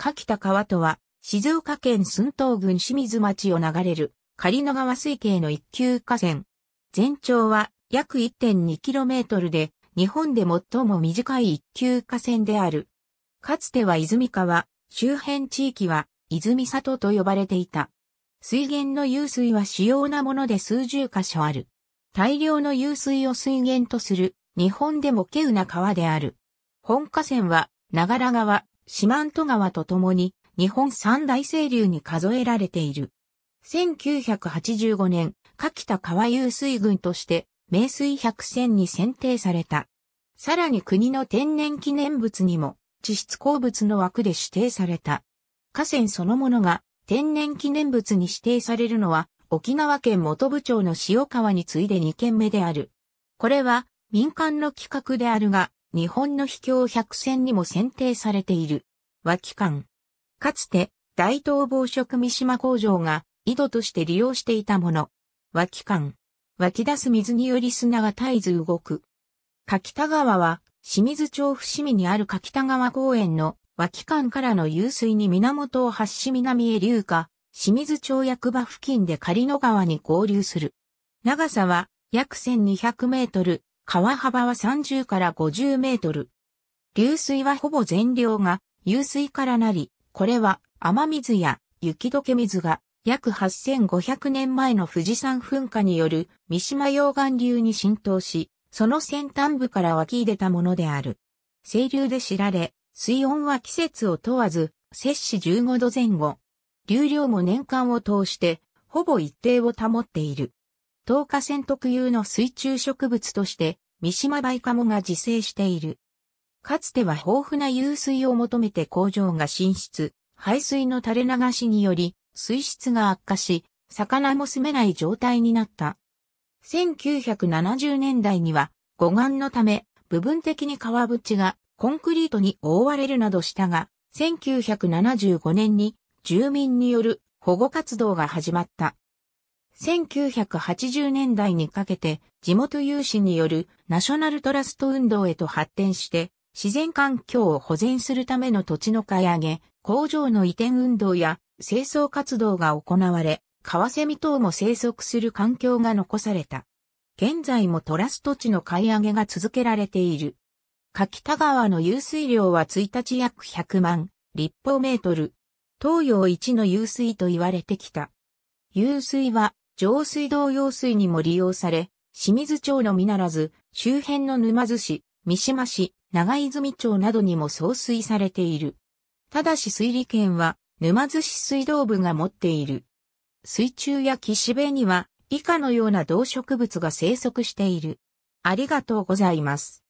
柿田川とは、静岡県寸東郡清水町を流れる、狩野川水系の一級河川。全長は約 1.2km で、日本で最も短い一級河川である。かつては泉川、周辺地域は泉里と呼ばれていた。水源の湧水は主要なもので数十箇所ある。大量の湧水を水源とする、日本でも稀有な川である。本河川は、長良川、四万十川と共に日本三大清流に数えられている。1985年、柿田川遊水群として名水百選に選定された。さらに国の天然記念物にも地質鉱物の枠で指定された。河川そのものが天然記念物に指定されるのは沖縄県元部町の塩川に次いで2件目である。これは民間の企画であるが、日本の秘境百選にも選定されている。脇館。かつて、大東防食三島工場が井戸として利用していたもの。脇館。湧き出す水により砂が絶えず動く。柿田川は、清水町伏見にある柿田川公園の脇館からの湧水に源を発し南へ流下、清水町役場付近で狩野川に合流する。長さは約1200メートル、川幅は30から50メートル。流水はほぼ全量が湧水からなり、これは雨水や雪解け水が約8500年前の富士山噴火による三島溶岩流に浸透し、その先端部から湧き出たものである。清流で知られ、水温は季節を問わず、摂氏15度前後。流量も年間を通して、ほぼ一定を保っている。東下線特有の水中植物として、三島バイカモが自生している。かつては豊富な湧水を求めて工場が進出、排水の垂れ流しにより、水質が悪化し、魚も住めない状態になった。1970年代には、護岸のため、部分的に川淵がコンクリートに覆われるなどしたが、1975年に住民による保護活動が始まった。1980年代にかけて地元有志によるナショナルトラスト運動へと発展して、自然環境を保全するための土地の買い上げ、工場の移転運動や清掃活動が行われ、カワセミ等も生息する環境が残された。現在もトラスト地の買い上げが続けられている。柿田川の湧水量は1日約100万立方メートル。東洋一の湧水と言われてきた。湧水は上水道用水にも利用され、清水町のみならず、周辺の沼津市、三島市、長泉町などにも送水されている。ただし水利権は、沼津市水道部が持っている。水中や岸辺には、以下のような動植物が生息している。ありがとうございます。